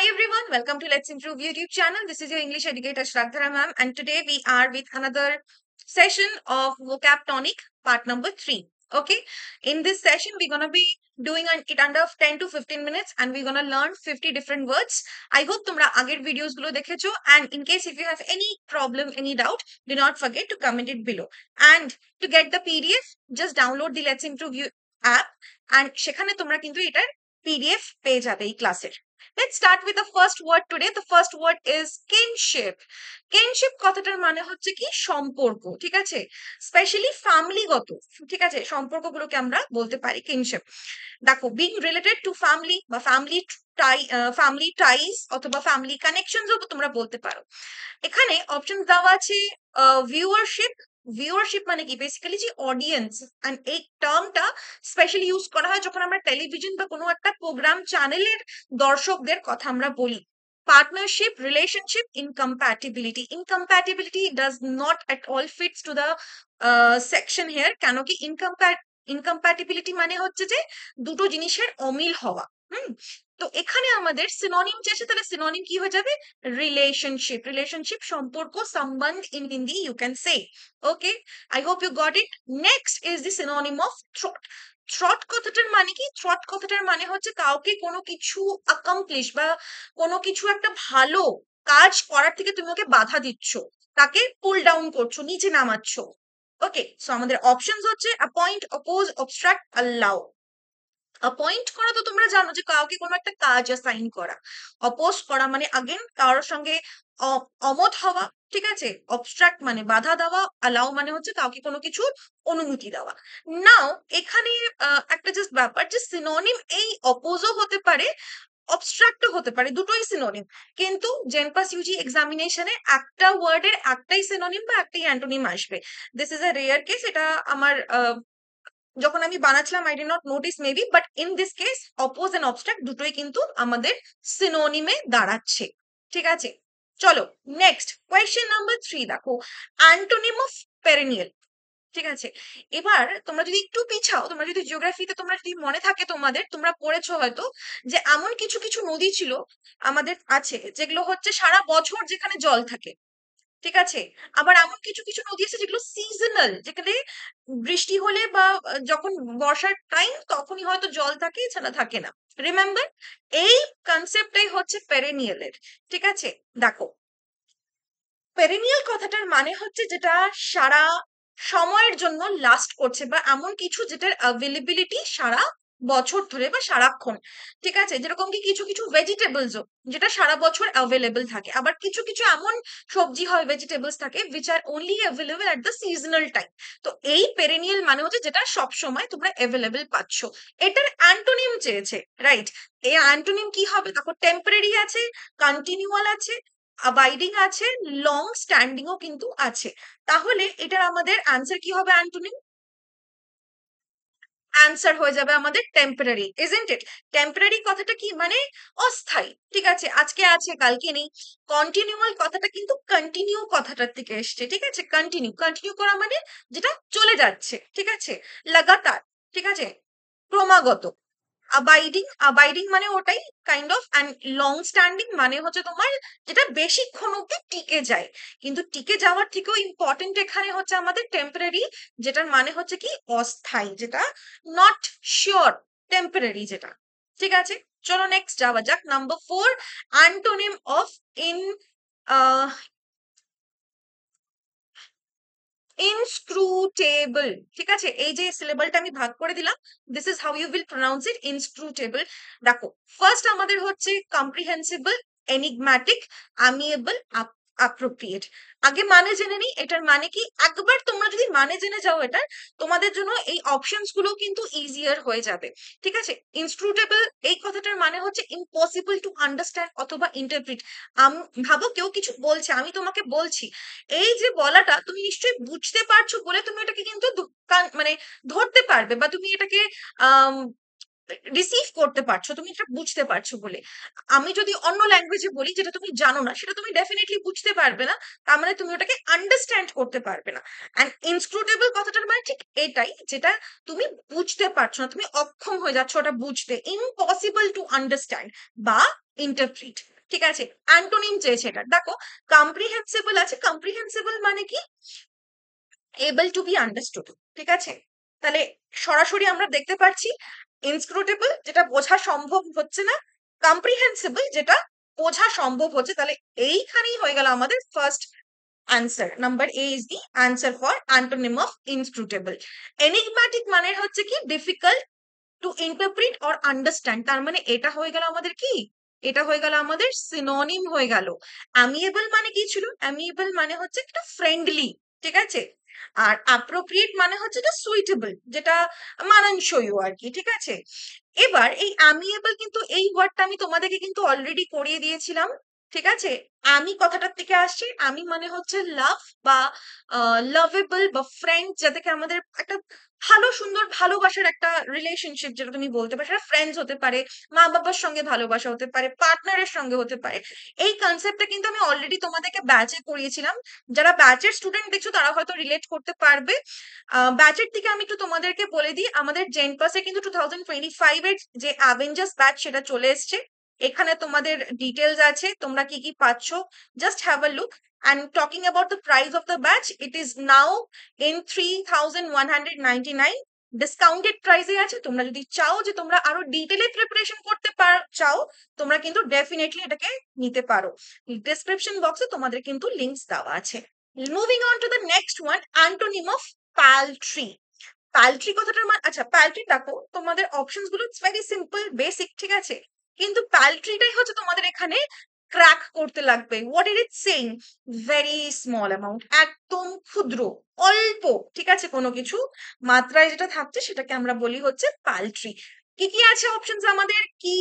Hi everyone, welcome to Let's Improve YouTube channel. This is your English educator Shraddha ma'am and today we are with another session of Vocab Tonic part number 3. Okay, in this session we're going to be doing it under 10 to 15 minutes and we're going to learn 50 different words. I hope তোমরা আগের videos the দেখেছো and in case if you have any problem, any doubt, do not forget to comment it below. And to get the PDF, just download the Let's Improve app and সেখানে তোমরা কিন্তু এটার PDF page যাবে let's start with the first word today the first word is kinship kinship কথাটার মানে হচ্ছে কি সম্পর্ক ঠিক আছে স্পেশালি ফ্যামিলিগত ঠিক আছে সম্পর্কগুলোকে আমরা বলতে পারি কিনশিপ দেখো বিং রিলেটেড টু ফ্যামিলি বা ফ্যামিলি টাই ফ্যামিলি টাইস অথবা ফ্যামিলি কানেকশনস তোমরা বলতে পারো এখানে অপশন দেওয়া আছে ভিউয়ারশিপ ভিউয়ারশিপ মানে কি বেসিক্যালি যে অডিয়েন্স অ্যান্ড এই টার্মটা স্পেশালি ইউজ করা হয় যখন আমরা টেলিভিশন বা কোনো একটা প্রোগ্রাম চ্যানেলের দর্শকদের কথা আমরা বলি partnership relationship incompatibility incompatibility does not at all fits to the uh, section here কেন কি ইনকম্প্যাট ইনকম্প্যাটিবিলিটি মানে হচ্ছে যে দুটো জিনিসের অমিল হওয়া হুম তো এখানে আমাদের সিনোনিম চেয়েছে তাহলে সিনোনিম কি হয়ে যাবে রিলেশনশিপ রিলেশনশিপ সম্পর্ক সম্বন্ধ in Hindi you can say okay I hope you got it next is the synonym of thwart thwart কথাটার মানে কি থ্রট কথাটার মানে হচ্ছে কাউকে কোনো কিছু অ্যাকমপ্লিশ বা কোনো কিছু একটা ভালো কাজ করার থেকে তুমি ওকে বাধা দিচ্ছ তাকে পুল ডাউন করছো নিচে নামাচ্ছ ওকে সো আমাদের অপশনস হচ্ছে appoint oppose obstruct allow appoint করা তো তোমরা জানো যে কাউকে কোনো একটা কাজ অ্যাসাইন করা অপোজ করা মানে আগেন কারোর সঙ্গে অমত হওয়া ঠিক আছে অবস্ট্রাক্ট মানে বাধা দেওয়া অ্যালাউ মানে হচ্ছে কাউকে কোনো কিছু অনুমতি দেওয়া নাও এখানে একটা জাস্ট ব্যাপার যে সিনোনিম এই অপোজও হতে পারে অবস্ট্রাক্টও হতে পারে দুটোই সিনোনিম কিন্তু জেনপাস ইউজি এক্সামিনেশনে একটা ওয়ার্ডের একটাই সিনোনিম বা একটাই অ্যান্টোনিম আসবে this is a rare case এটা আমার যখন আমি বানাচ্ছিলাম I did not notice maybe but in this case oppose and obstruct দুটোই কিন্তু আমাদের সিনোনিমে দাঁড়াচ্ছে ঠিক আছে চলো নেক্সট কোয়েশ্চেন নাম্বার থ্রি দেখো অ্যান্টোনিম অফ পেরেনিয়াল ঠিক আছে এবার তোমরা যদি একটু পিছাও তোমরা যদি জিওগ্রাফিতে তোমরা যদি মনে থাকে তোমাদের তোমরা পড়েছো হয়তো যে এমন কিছু কিছু নদী ছিল আমাদের আছে যেগুলো হচ্ছে সারা বছর যেখানে জল থাকে ঠিক আছে আবার এমন কিছু কিছু নদী আছে যেগুলো সিজনাল যেখানে বৃষ্টি হলে বা যখন বর্ষার টাইম তখনই হয়তো জল থাকে এছাড়া থাকে না রিমেম্বার এই কনসেপ্টটাই হচ্ছে পেরেনিয়ালের ঠিক আছে দেখো প্যারেনিয়াল কথাটার মানে হচ্ছে যেটা সারা সময়ের জন্য লাস্ট করছে বা এমন কিছু যেটার অ্যাভেলেবিলিটি সারা বছর ধরে বা সারাক্ষণ ঠিক আছে যেরকম কি কিছু কিছু ভেজিটেবলসও যেটা সারা বছর অ্যাভেলেবল থাকে আবার কিছু কিছু এমন সবজি হয় ভেজিটেবলস থাকে which are only available at the seasonal time তো এই পেরেনিয়াল মানে হচ্ছে যেটা সব সময় তোমরা অ্যাভেলেবল পাচ্ছ এটার অ্যান্টোনিম চেয়েছে রাইট এই অ্যান্টোনিম কি হবে দেখো টেম্পোরারি আছে কন্টিনিউয়াল আছে অ্যাবাইডিং আছে লং স্ট্যান্ডিংও কিন্তু আছে তাহলে এটার আমাদের অ্যান্সার কি হবে অ্যান্টোনিম অ্যান্সার হয়ে যাবে আমাদের টেম্পোরারি ইজেন্ট ইট টেম্পোরারি কথাটা কি মানে অস্থায়ী ঠিক আছে আজকে আছে কালকে নেই কন্টিনিউয়াল কথাটা কিন্তু কন্টিনিউ কথাটার থেকে এসছে ঠিক আছে কন্টিনিউ কন্টিনিউ করা মানে যেটা চলে যাচ্ছে ঠিক আছে লাগাতার ঠিক আছে ক্রমাগত অ্যাবাইডিং আবাইডিং মানে ওটাই kind of and long standing মানে হচ্ছে তোমার যেটা বেশিক্ষণ অব্দি টিকে যায় কিন্তু টিকে যাওয়ার থেকেও ইম্পর্টেন্ট এখানে হচ্ছে আমাদের টেম্পোরারি যেটার মানে হচ্ছে কি অস্থায়ী যেটা নট শিওর টেম্পোরারি যেটা ঠিক আছে চলো নেক্সট যাওয়া যাক number four antonym of in inscrutable ঠিক আছে এই যে সিলেবলটা আমি ভাগ করে দিলাম this is how you will pronounce it inscrutable দেখো ফার্স্ট আমাদের হচ্ছে কম্প্রিহেন্সিবল এনিগম্যাটিক আপ অ্যাপ্রোপ্রিয়েট আগে মানে জেনে নিই এটার মানে কি একবার তোমরা যদি মানে জেনে যাও এটার তোমাদের জন্য এই অপশনস গুলো কিন্তু ইজিয়ার হয়ে যাবে ঠিক আছে ইনস্ট্রুটেবল এই কথাটার মানে হচ্ছে ইম্পসিবল টু আন্ডারস্ট্যান্ড অথবা ইন্টারপ্রিট ভাবো কেউ কিছু বলছে আমি তোমাকে বলছি এই যে বলাটা তুমি নিশ্চয়ই বুঝতে পারছো বলে তুমি এটাকে কিন্তু মানে ধরতে পারবে বা তুমি এটাকে রিসিভ করতে পারছো তুমি এটা বুঝতে পারছো বলে আমি যদি অন্য ল্যাঙ্গুয়েজে বলি যেটা তুমি জানো না সেটা তুমি ডেফিনেটলি বুঝতে পারবে না তার মানে তুমি ওটাকে আন্ডারস্ট্যান্ড করতে পারবে না অ্যান্ড ইনস্ক্রুটেবল কথাটার মানে ঠিক এটাই যেটা তুমি বুঝতে পারছো না তুমি অক্ষম হয়ে যাচ্ছ ওটা বুঝতে ইম্পসিবল টু আন্ডারস্ট্যান্ড বা ইন্টারপ্রিট ঠিক আছে অ্যান্টোনিম চেয়েছে এটা দেখো কম্প্রিহেন্সিবল আছে কম্প্রিহেন্সিবল মানে কি এবল টু বি আন্ডারস্টুড ঠিক আছে তাহলে সরাসরি আমরা দেখতে পাচ্ছি ইনস্ক্রুটেবল যেটা বোঝা সম্ভব হচ্ছে না কম্প্রিহেন্সিবল যেটা বোঝা সম্ভব হচ্ছে তাহলে এইখানেই হয়ে গেল আমাদের first answer number A is the answer for antonym of inscrutable enigmatic মানে হচ্ছে কি difficult to interpret or understand তার মানে এটা হয়ে গেল আমাদের কি এটা হয়ে গেল আমাদের সিনোনিম হয়ে গেল অ্যামিয়েবল মানে কি ছিল অ্যামিয়েবল মানে হচ্ছে একটা ফ্রেন্ডলি ঠিক আছে আর অ্যাপ্রোপ্রিয়েট মানে হচ্ছে যে সুইটেবল যেটা মানানসইও আর কি ঠিক আছে এবার এই অ্যামিয়েবল কিন্তু এই ওয়ার্ডটা আমি তোমাদেরকে কিন্তু অলরেডি করিয়ে দিয়েছিলাম ঠিক আছে আমি কথাটার থেকে আসছি আমি মানে হচ্ছে লাভ বা লাভেবল বা ফ্রেন্ড যাদেরকে আমাদের একটা ভালো সুন্দর ভালোবাসার একটা রিলেশনশিপ যেটা তুমি বলতে পারো সেটা ফ্রেন্ডস হতে পারে মা বাবার সঙ্গে ভালোবাসা হতে পারে পার্টনারের সঙ্গে হতে পারে এই কনসেপ্টটা কিন্তু আমি অলরেডি তোমাদেরকে ব্যাচে করিয়েছিলাম যারা ব্যাচের স্টুডেন্ট দেখছো তারা হয়তো রিলেট করতে পারবে ব্যাচের থেকে আমি একটু তোমাদেরকে বলে দিই আমাদের জেনপাসে কিন্তু টু থাউজেন্ড টোয়েন্টি ফাইভ এর যে অ্যাভেঞ্জার্স ব্যাচ সেটা চলে এসছে এখানে তোমাদের ডিটেলস আছে তোমরা কি কি পাচ্ছ just have a look and talking about the price of the batch it is now in three thousand one hundred nine discounted প্রাইসে আছে তোমরা যদি চাও যে তোমরা আরো ডিটেলে প্রিপারেশন করতে চাও তোমরা কিন্তু ডেফিনেটলি এটাকে নিতে পারো ডেসক্রিপশন বক্সে তোমাদের কিন্তু লিঙ্কস দেওয়া আছে moving on to the next one antonym of paltry paltry কথাটার মানে আচ্ছা প্যালট্রি দেখো তোমাদের অপশনস গুলো ভেরি সিম্পল বেসিক ঠিক আছে কিন্তু প্যালট্রিটাই হচ্ছে তোমাদের এখানে ক্র্যাক করতে লাগবে what is it saying very small amount একদম ক্ষুদ্র অল্প ঠিক আছে কোনো কিছু মাত্রায় যেটা থাকছে সেটাকে আমরা বলি হচ্ছে পাল্ট্রি কি কি আছে অপশন আমাদের কি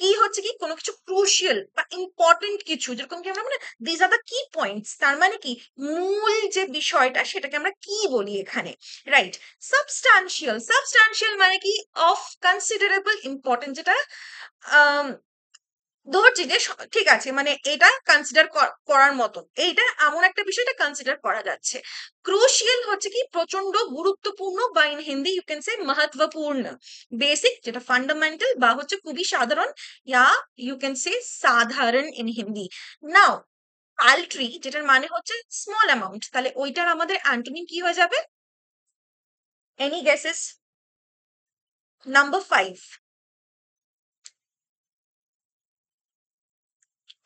কি হচ্ছে কি কোনো কিছু ক্রুশিয়াল বা ইম্পর্টেন্ট কিছু যেরকম কি আমরা মানে দিজ আর দা কি পয়েন্টস তার মানে কি মূল যে বিষয়টা সেটাকে আমরা কি বলি এখানে রাইট সাবস্টান্সিয়াল সাবস্টানশিয়াল মানে কি অফ কনসিডারেবল ইম্পর্টেন্ট যেটা ধরছি যে ঠিক আছে মানে এটা কনসিডার করার মতন এইটা এমন একটা বিষয়টা কনসিডার করা যাচ্ছে ক্রুশিয়াল হচ্ছে কি প্রচন্ড গুরুত্বপূর্ণ বা in Hindi you can say মহত্বপূর্ণ বেসিক যেটা ফান্ডামেন্টাল বা হচ্ছে খুবই সাধারণ ইয়া ইউ ক্যান সে সাধারণ ইন হিন্দি নাও পাল্ট্রি যেটার মানে হচ্ছে স্মল অ্যামাউন্ট তাহলে ওইটার আমাদের অ্যান্টোনিম কি হয়ে যাবে any guesses number five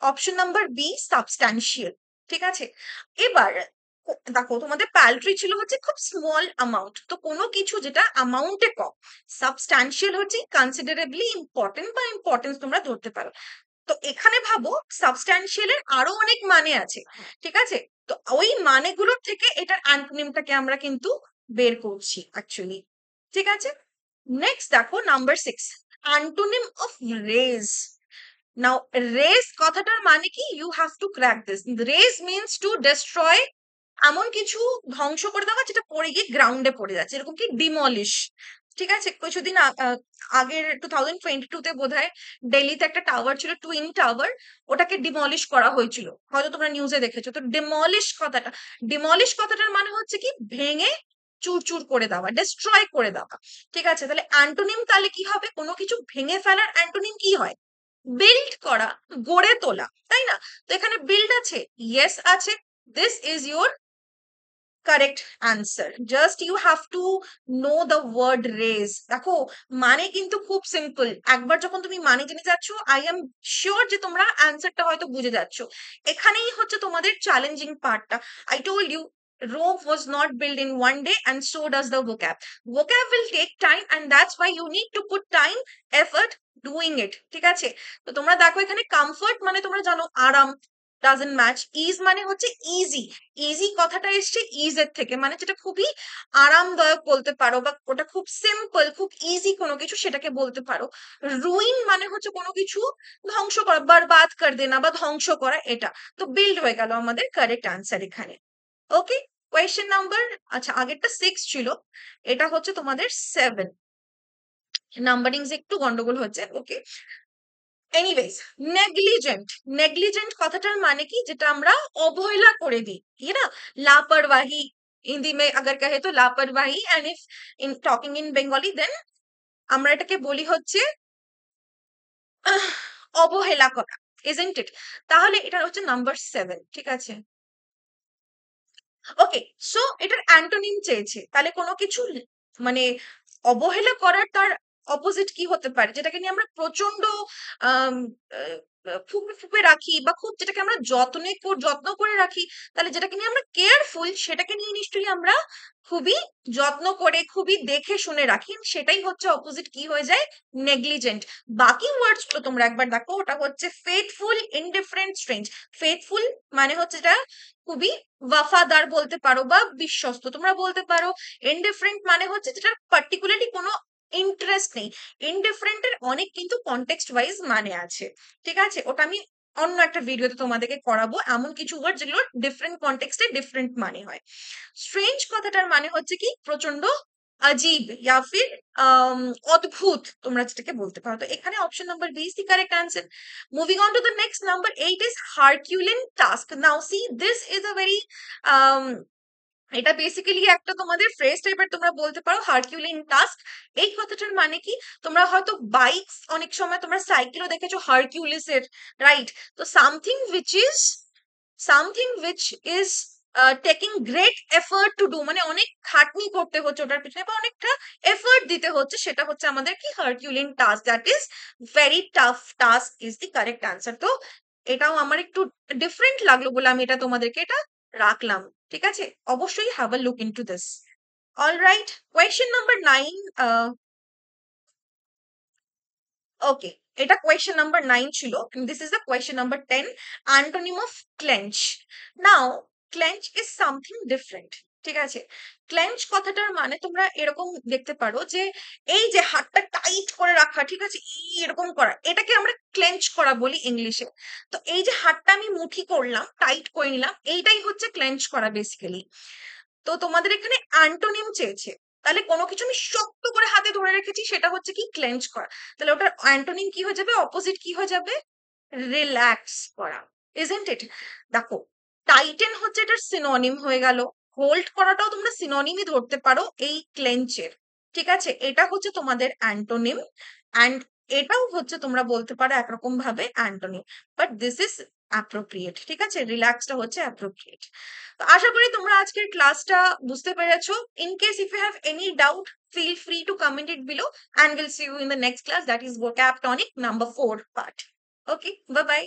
option number B substantial ঠিক আছে এবার দেখো তোমাদের প্যালট্রি ছিল হচ্ছে খুব স্মল অ্যামাউন্ট তো কোনো কিছু যেটা অ্যামাউন্টে কম সাবস্ট্যান্সিয়াল হচ্ছে কনসিডারেবলি ইম্পর্টেন্ট বা ইম্পর্টেন্স তোমরা ধরতে পারো তো এখানে ভাবো সাবস্ট্যান্সিয়ালের আরো অনেক মানে আছে ঠিক আছে তো ওই মানেগুলোর থেকে এটার অ্যান্টোনিমটাকে আমরা কিন্তু বের করছি অ্যাকচুয়ালি ঠিক আছে নেক্সট দেখো number six antonym of raze Now, raise কথাটার মানে কি you have to crack this raze means to destroy এমন কিছু ধ্বংস করে দেওয়া যেটা পড়ে গিয়ে গ্রাউন্ডে পড়ে যাচ্ছে এরকম কি ডিমলিশ ঠিক আছে কিছুদিন আগের টু থাউজেন্ড টোয়েন্টি টু তে বোধ হয় ডেলিতে একটা টাওয়ার ছিল টুইন টাওয়ার ওটাকে ডিমলিশ করা হয়েছিল হয়তো তোমরা নিউজে দেখেছো তো ডিমলিশ কথাটা ডিমলিশ কথাটার মানে হচ্ছে কি ভেঙে চুরচুর করে দেওয়া ডেস্ট্রয় করে দেওয়া ঠিক আছে তাহলে অ্যান্টোনিম তাহলে কি হবে কোনো কিছু ভেঙে ফেলার অ্যান্টোনিম কি হয় বিল্ড করা গড়ে তোলা তাই না তো এখানে বিল্ড আছে ইয়েস আছে this is your correct answer just you have to know the word raze দেখো মানে কিন্তু খুব সিম্পল একবার যখন তুমি মানে জেনে যাচ্ছ আই এম শিওর যে তোমরা অ্যান্সারটা হয়তো বুঝে যাচ্ছ এখানেই হচ্ছে তোমাদের চ্যালেঞ্জিং পার্টটা I told you Rome was not built in one day and so does the vocab. Vocab will take time and that's why you need to put time, effort doing it ঠিক আছে তো তোমরা দেখো এখানে comfort মানে তোমরা জানো আরাম ডাজেন্ট ম্যাচ ইজ মানে হচ্ছে ইজি ইজি কথাটা এসছে ইজ এর থেকে মানে যেটা খুবই আরামদায়ক বলতে পারো বা ওটা খুব সিম্পল খুব ইজি কোনো কিছু সেটাকে বলতে পারো রুইন মানে হচ্ছে কোনো কিছু ধ্বংস করা বরবাদ কর দেনা বা ধ্বংস করা এটা তো বিল্ড হয়ে গেল আমাদের কারেক্ট আনসার এখানে ওকে কোয়েশ্চেন নাম্বার আচ্ছা আগেরটা সিক্স ছিল এটা হচ্ছে তোমাদের সেভেন নাম্বারিংস একটু গন্ডগোল হচ্ছে ওকে এনিওয়েজ নেগলিজেন্ট নেগলিজেন্ট কথাটার মানে কি যেটা আমরা অবহেলা করে দিই ঠিক না লাপরওয়াহি হিন্দি মে আগর কহে তো লাপরওয়াহি and if in talking in Bengali then আমরা এটাকে বলি হচ্ছে অবহেলা করা ইজেন্ট ইট তাহলে এটা হচ্ছে নাম্বার সেভেন ঠিক আছে ওকে সো এটার অ্যান্টোনিম চেয়েছে তাহলে কোনো কিছু মানে অবহেলা করার তার অপোজিট কি হতে পারে যেটাকে নিয়ে আমরা প্রচন্ড ফুপে ফুপে রাখি বা খুব যেটাকে আমরা যত্নে যত্ন করে রাখি তাহলে যেটাকে নিয়ে আমরা কেয়ারফুল সেটাকে নিয়ে নিশ্চয়ই আমরা খুবই যত্ন করে খুবই দেখে শুনে রাখি সেটাই হচ্ছে অপোজিট কি হয়ে যায় নেগলিজেন্ট বাকি ওয়ার্ডস গুলো তোমরা একবার দেখো ওটা হচ্ছে ফেথফুল ইনডিফারেন্ট স্ট্রেঞ্জ ফেথফুল মানে হচ্ছে এটা খুবই ওয়াফাদার বলতে পারো বা বিশ্বস্ত তোমরা বলতে পারো ইনডিফারেন্ট মানে হচ্ছে যেটা পার্টিকুলারলি কোনো ইন্টারেস্ট নেই ইনডিফারেন্টের অনেক কিন্তু কনটেক্সট ওয়াইজ মানে আছে ঠিক আছে ওটা আমি অন্য একটা ভিডিওতে তোমাদেরকে করাবো এমন কিছু ওয়ার্ড যেগুলো ডিফারেন্ট কনটেক্সটে ডিফারেন্ট মানে হয় স্ট্রেঞ্জ কথাটার মানে হচ্ছে কি প্রচন্ড আজীব ইয়া ফির অদ্ভুত তোমরা যেটাকে বলতে পারো তো এখানে option number B is the correct answer moving on to the next number eight is herculean task now see this is a very এটা বেসিক্যালি একটা তোমাদের ফ্রেজ টাইপের তোমরা বলতে পারো হারকিউলিন টাস্ক এই কথাটার মানে কি তোমরা হয়তো বাইকস অনেক সময় তোমরা সাইকেলও দেখেছো হারকিউলিস এর রাইট তো something which is something which is taking great effort to do মানে অনেক খাটনি করতে হচ্ছে ওটার পিছনে বা অনেকটা এফার্ট দিতে হচ্ছে সেটা হচ্ছে আমাদের কি herculean task that is very tough task is the correct answer তো এটাও আমার একটু ডিফারেন্ট লাগলো বলে আমি এটা তোমাদেরকে এটা রাখলাম ঠিক আছে অবশ্যই have a look into this all right question number nine okay এটা কোয়েশ্চেন নাম্বার নাইন ছিল this is the question number ten antonym of clench now clench is something different ঠিক আছে ক্লেঞ্চ কথাটার মানে তোমরা এরকম দেখতে পারো যে এই যে হাতটা টাইট করে রাখা ঠিক আছে এরকম করা এটাকে আমরা ক্লেঞ্চ করা বলি ইংলিশে তো এই যে হাতটা আমি মুঠি করলাম টাইট করে নিলাম এইটাই হচ্ছে ক্লেঞ্চ করা বেসিক্যালি তো তোমাদের এখানে অ্যান্টোনিম চেয়েছে তাহলে কোনো কিছু আমি শক্ত করে হাতে ধরে রেখেছি সেটা হচ্ছে কি ক্লেঞ্চ করা তাহলে ওটার অ্যান্টোনিম কি হয়ে যাবে অপোজিট কি হয়ে যাবে রিল্যাক্স করা ইজেন্ট ইট দেখো টাইটেন হচ্ছে এটার সিনোনিম হয়ে গেল হোল্ড করাটাও তোমরা সিনোনিমই ধরতে পারো এই ক্লেঞ্চের ঠিক আছে এটা হচ্ছে তোমাদের অ্যান্টোনিম অ্যান্ড এটাও হচ্ছে তোমরা বলতে পারো একরকম ভাবে antonym but this is appropriate ঠিক আছে রিল্যাক্সটা হচ্ছে অ্যাপ্রোপ্রিয়েট তো আশা করি তোমরা আজকের ক্লাসটা বুঝতে পেরেছো in case if you have any doubt feel free to comment it below and will see you in the next class that is vocab tonic number four part okay bye by